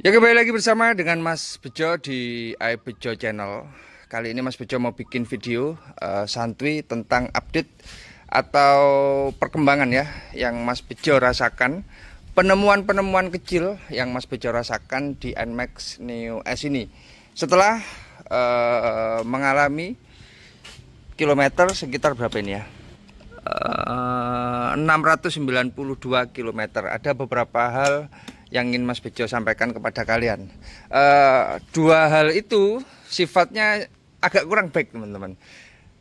Ya kembali lagi bersama dengan Mas Bejo di Bejo Channel Kali ini Mas Bejo mau bikin video uh, santui tentang update atau perkembangan ya Yang Mas Bejo rasakan Penemuan-penemuan kecil yang Mas Bejo rasakan di NMAX Neo S ini Setelah uh, mengalami kilometer sekitar berapa ini ya eh, uh, 692 kilometer. ada beberapa hal yang ingin Mas Bejo sampaikan kepada kalian. Uh, dua hal itu sifatnya agak kurang baik teman-teman.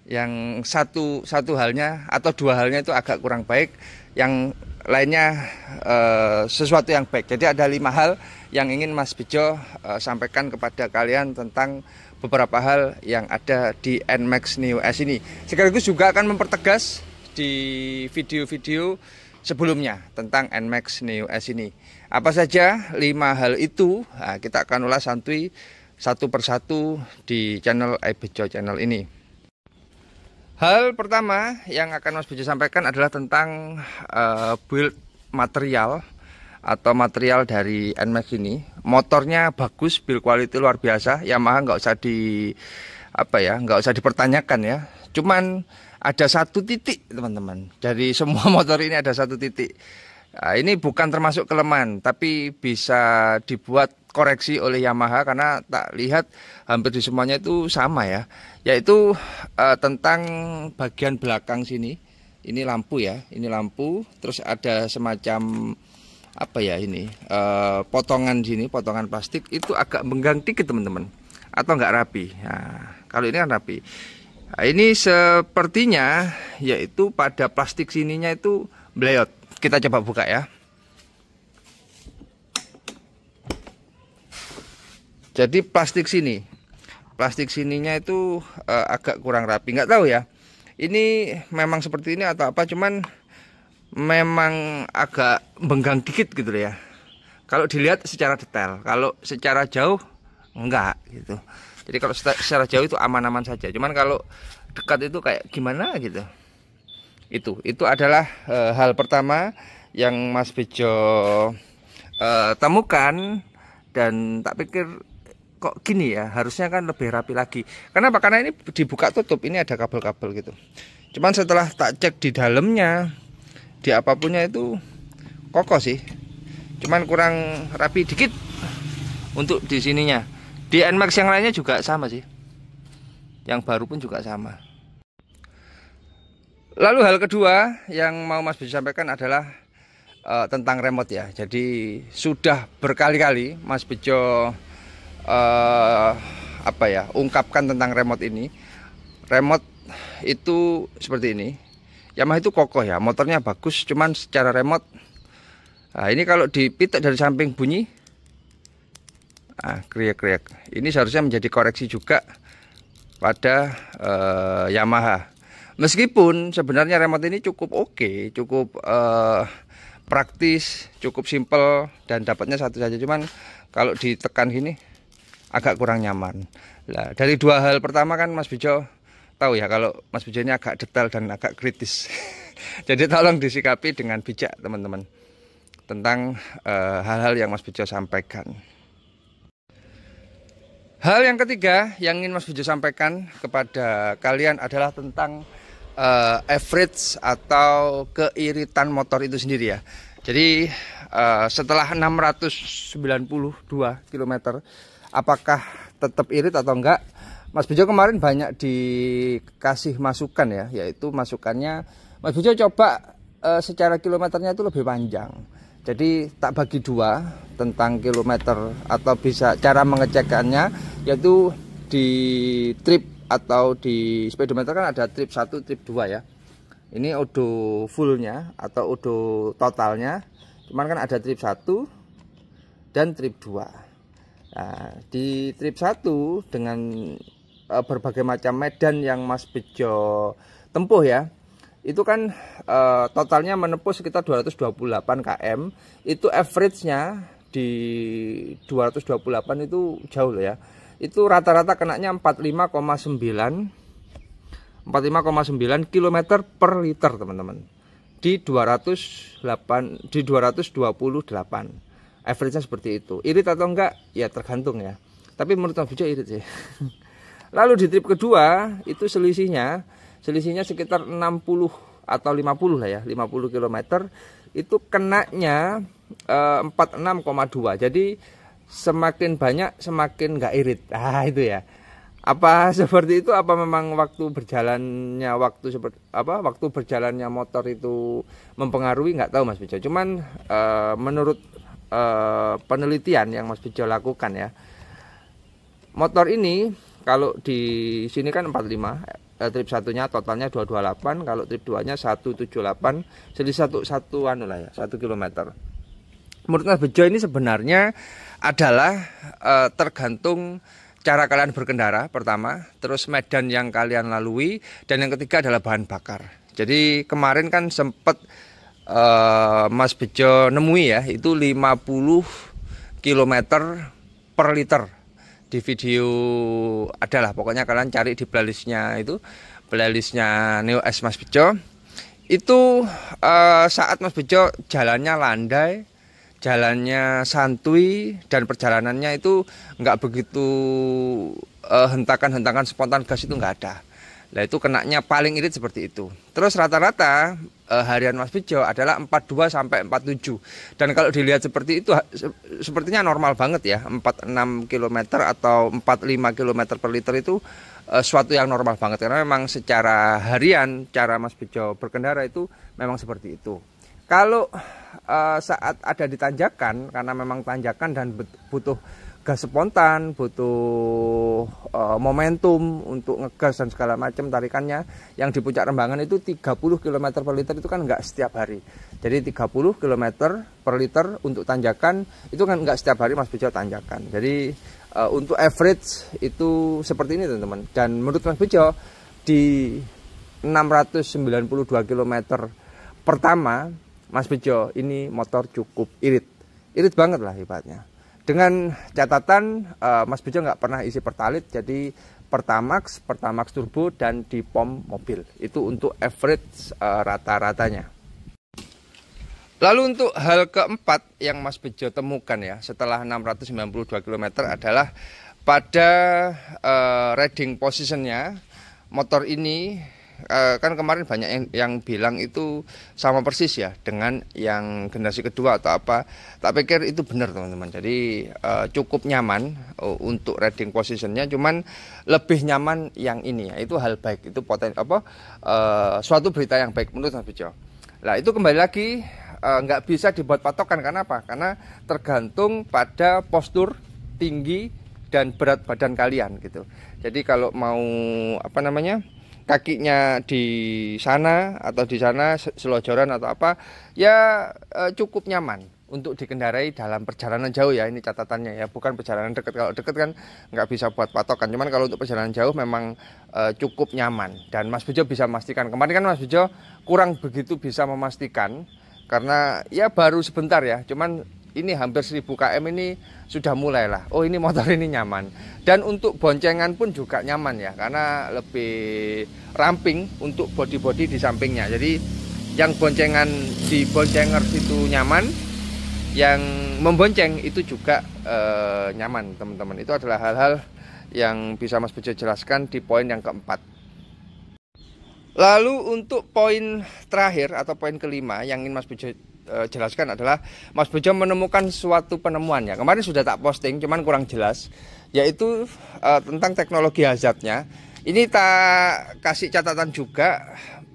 Yang satu satu halnya atau dua halnya itu agak kurang baik, yang lainnya uh, sesuatu yang baik. Jadi ada lima hal yang ingin Mas Bejo uh, sampaikan kepada kalian tentang beberapa hal yang ada di NMAX New S ini. Sekaligus juga akan mempertegas di video-video sebelumnya tentang NMAX New S ini. Apa saja lima hal itu nah, kita akan ulas santuy satu persatu di channel Ibejo channel ini. Hal pertama yang akan Mas Bejo sampaikan adalah tentang uh, build material atau material dari NMAX ini motornya bagus build quality luar biasa Yamaha nggak usah di apa ya nggak usah dipertanyakan ya cuman ada satu titik teman-teman dari semua motor ini ada satu titik Nah, ini bukan termasuk kelemahan, tapi bisa dibuat koreksi oleh Yamaha karena tak lihat hampir di semuanya itu sama ya, yaitu uh, tentang bagian belakang sini. Ini lampu ya, ini lampu, terus ada semacam apa ya ini uh, potongan sini, potongan plastik itu agak menggang dikit teman-teman, atau nggak rapi. Nah, kalau ini kan rapi. Nah, ini sepertinya yaitu pada plastik sininya itu bleot kita coba buka ya. Jadi plastik sini, plastik sininya itu uh, agak kurang rapi. Nggak tahu ya. Ini memang seperti ini atau apa? Cuman memang agak benggang dikit gitu ya. Kalau dilihat secara detail, kalau secara jauh enggak gitu. Jadi kalau secara jauh itu aman-aman saja. Cuman kalau dekat itu kayak gimana gitu itu itu adalah e, hal pertama yang Mas Bejo e, temukan dan tak pikir kok gini ya harusnya kan lebih rapi lagi kenapa karena ini dibuka tutup ini ada kabel-kabel gitu cuman setelah tak cek di dalamnya di apapunnya itu kokoh sih cuman kurang rapi dikit untuk di sininya di Nmax yang lainnya juga sama sih yang baru pun juga sama Lalu hal kedua yang mau Mas Budi sampaikan adalah uh, tentang remote ya. Jadi sudah berkali-kali Mas Bejo uh, apa ya ungkapkan tentang remote ini. Remote itu seperti ini. Yamaha itu kokoh ya, motornya bagus, cuman secara remote. Nah, ini kalau dipitak dari samping bunyi, ah kriak-kriak. Ini seharusnya menjadi koreksi juga pada uh, Yamaha. Meskipun sebenarnya remote ini cukup oke, okay, cukup uh, praktis, cukup simple dan dapatnya satu saja. Cuman kalau ditekan gini agak kurang nyaman. Lah, dari dua hal pertama kan Mas Bijo tahu ya kalau Mas Bijo ini agak detail dan agak kritis. Jadi tolong disikapi dengan bijak, teman-teman. Tentang eh, hal-hal uh, hal -hal yang Mas Bijo sampaikan. Hal yang ketiga yang ingin Mas Bijo sampaikan kepada kalian adalah tentang uh, average atau keiritan motor itu sendiri ya. Jadi uh, setelah 692 km apakah tetap irit atau enggak? Mas Bejo kemarin banyak dikasih masukan ya, yaitu masukannya Mas Bejo coba uh, secara kilometernya itu lebih panjang. Jadi tak bagi dua tentang kilometer atau bisa cara mengecekannya yaitu di trip atau di speedometer kan ada trip 1, trip 2 ya. Ini odo fullnya atau odo totalnya. Cuman kan ada trip 1 dan trip 2. Nah, di trip 1 dengan e, berbagai macam medan yang Mas Bejo tempuh ya. Itu kan e, totalnya menempuh sekitar 228 km. Itu average-nya di 228 itu jauh loh ya itu rata-rata kenaknya 45,9 45,9 km per liter teman-teman di 208 di 228 average-nya seperti itu irit atau enggak ya tergantung ya tapi menurut Bang Bija irit sih lalu di trip kedua itu selisihnya selisihnya sekitar 60 atau 50 lah ya 50 km itu kenaknya 46,2 eh, jadi semakin banyak semakin nggak irit ah itu ya apa seperti itu apa memang waktu berjalannya waktu seperti apa waktu berjalannya motor itu mempengaruhi nggak tahu Mas Bejo cuman uh, menurut uh, penelitian yang Mas Bejo lakukan ya motor ini kalau di sini kan 45 eh, trip satunya totalnya 228 kalau trip 2 nya 178 jadi satu satu anu lah ya satu kilometer menurut Mas Bejo ini sebenarnya adalah e, tergantung cara kalian berkendara pertama, terus medan yang kalian lalui, dan yang ketiga adalah bahan bakar. Jadi kemarin kan sempat e, eh, Mas Bejo nemui ya, itu 50 km per liter di video adalah pokoknya kalian cari di playlistnya itu playlistnya Neo S Mas Bejo itu uh, saat Mas Bejo jalannya landai jalannya santuy dan perjalanannya itu nggak begitu uh, hentakan-hentakan spontan gas itu nggak ada. Nah itu kenaknya paling irit seperti itu. Terus rata-rata uh, harian Mas Bejo adalah 42 sampai 47. Dan kalau dilihat seperti itu se sepertinya normal banget ya. 46 km atau 45 km per liter itu uh, suatu yang normal banget karena memang secara harian cara Mas Bejo berkendara itu memang seperti itu. Kalau uh, saat ada di tanjakan karena memang tanjakan dan butuh gas spontan, butuh uh, momentum untuk ngegas dan segala macam tarikannya. Yang di puncak Rembangan itu 30 km per liter itu kan enggak setiap hari. Jadi 30 km per liter untuk tanjakan itu kan enggak setiap hari Mas Bejo tanjakan. Jadi uh, untuk average itu seperti ini teman-teman. Dan menurut Mas Bejo di 692 km pertama Mas Bejo ini motor cukup irit irit banget lah hebatnya dengan catatan uh, Mas Bejo nggak pernah isi pertalit jadi Pertamax, Pertamax Turbo dan di pom mobil itu untuk average uh, rata-ratanya Lalu untuk hal keempat yang Mas Bejo temukan ya setelah 692 km adalah pada uh, riding positionnya motor ini Eh, kan kemarin banyak yang, yang bilang itu sama persis ya dengan yang generasi kedua atau apa. Tak pikir itu benar teman-teman. Jadi uh, cukup nyaman uh, untuk riding positionnya, cuman lebih nyaman yang ini ya. Itu hal baik, itu poten apa uh, suatu berita yang baik menurut Mas Bejo. Nah itu kembali lagi uh, nggak bisa dibuat patokan karena apa? Karena tergantung pada postur tinggi dan berat badan kalian gitu. Jadi kalau mau apa namanya? kakinya di sana atau di sana selojoran atau apa ya eh, cukup nyaman untuk dikendarai dalam perjalanan jauh ya ini catatannya ya bukan perjalanan dekat kalau dekat kan nggak bisa buat patokan cuman kalau untuk perjalanan jauh memang e, cukup nyaman dan Mas Bejo bisa memastikan kemarin kan Mas Bejo kurang begitu bisa memastikan karena ya baru sebentar ya cuman ini hampir 1000 km ini sudah mulailah. Oh ini motor ini nyaman. Dan untuk boncengan pun juga nyaman ya karena lebih ramping untuk bodi-bodi di sampingnya. Jadi yang boncengan di boncenger itu nyaman, yang membonceng itu juga eh, nyaman teman-teman. Itu adalah hal-hal yang bisa Mas Bejo jelaskan di poin yang keempat. Lalu untuk poin terakhir atau poin kelima yang ingin Mas Bejo e, jelaskan adalah Mas Bejo menemukan suatu penemuan ya. Kemarin sudah tak posting, cuman kurang jelas, yaitu uh, tentang teknologi hazardnya. Ini tak kasih catatan juga.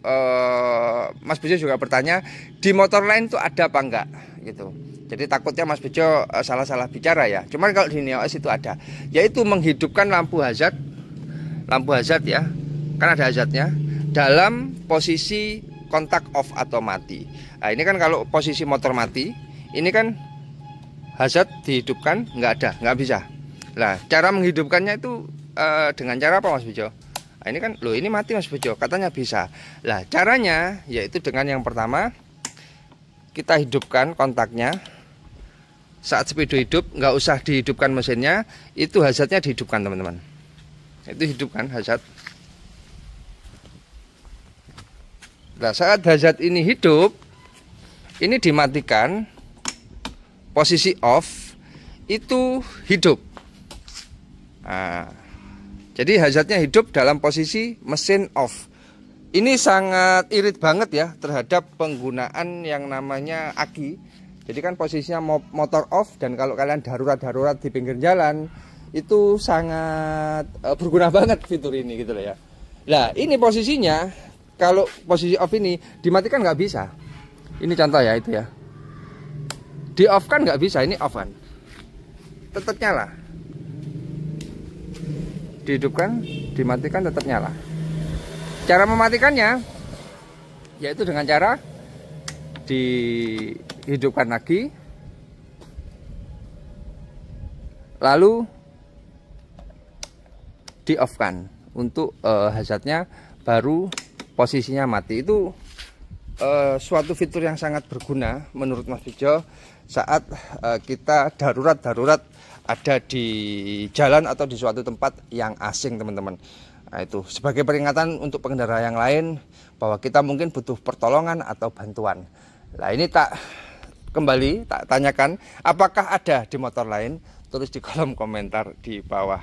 Uh, Mas Bejo juga bertanya di motor lain tuh ada apa enggak gitu. Jadi takutnya Mas Bejo salah-salah bicara ya. Cuman kalau di NeoS itu ada, yaitu menghidupkan lampu hazard, lampu hazard ya, kan ada hazardnya dalam posisi kontak off atau mati. Nah, ini kan kalau posisi motor mati, ini kan hazard dihidupkan nggak ada, nggak bisa. lah cara menghidupkannya itu uh, dengan cara apa, Mas Bejo? Nah, ini kan, lo ini mati, Mas Bejo. Katanya bisa. lah caranya yaitu dengan yang pertama kita hidupkan kontaknya. Saat speedo hidup, nggak usah dihidupkan mesinnya, itu hazardnya dihidupkan teman-teman. Itu hidupkan hazard. Nah, saat hazard ini hidup, ini dimatikan, posisi off itu hidup. Nah, jadi hazardnya hidup dalam posisi mesin off. Ini sangat irit banget ya terhadap penggunaan yang namanya aki. Jadi kan posisinya motor off dan kalau kalian darurat-darurat di pinggir jalan itu sangat eh, berguna banget fitur ini gitu loh ya. Nah, ini posisinya kalau posisi off ini dimatikan nggak bisa ini contoh ya itu ya di off kan nggak bisa ini off kan tetap nyala dihidupkan dimatikan tetap nyala cara mematikannya yaitu dengan cara dihidupkan lagi lalu di off kan untuk uh, hazardnya baru posisinya mati itu uh, suatu fitur yang sangat berguna menurut Mas Bijo saat uh, kita darurat-darurat ada di jalan atau di suatu tempat yang asing teman-teman Nah, itu sebagai peringatan untuk pengendara yang lain bahwa kita mungkin butuh pertolongan atau bantuan. Nah, ini tak kembali tak tanyakan apakah ada di motor lain, tulis di kolom komentar di bawah.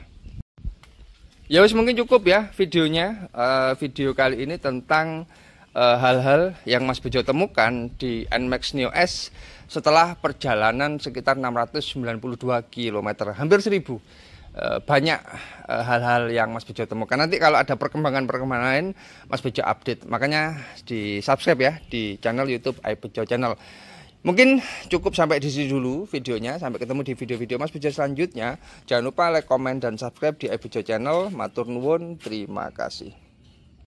Ya wis mungkin cukup ya videonya uh, video kali ini tentang eh, hal-hal uh, yang Mas Bejo temukan di NMAX Neo S setelah perjalanan sekitar 692 km, hampir 1000. Eh, banyak hal-hal yang Mas Bejo temukan. Nanti kalau ada perkembangan-perkembangan lain, Mas Bejo update. Makanya di subscribe ya di channel YouTube Bejo Channel. Mungkin cukup sampai di sini dulu videonya. Sampai ketemu di video-video Mas Bejo selanjutnya. Jangan lupa like, komen, dan subscribe di Ebejo Channel. Matur nuwun, terima kasih.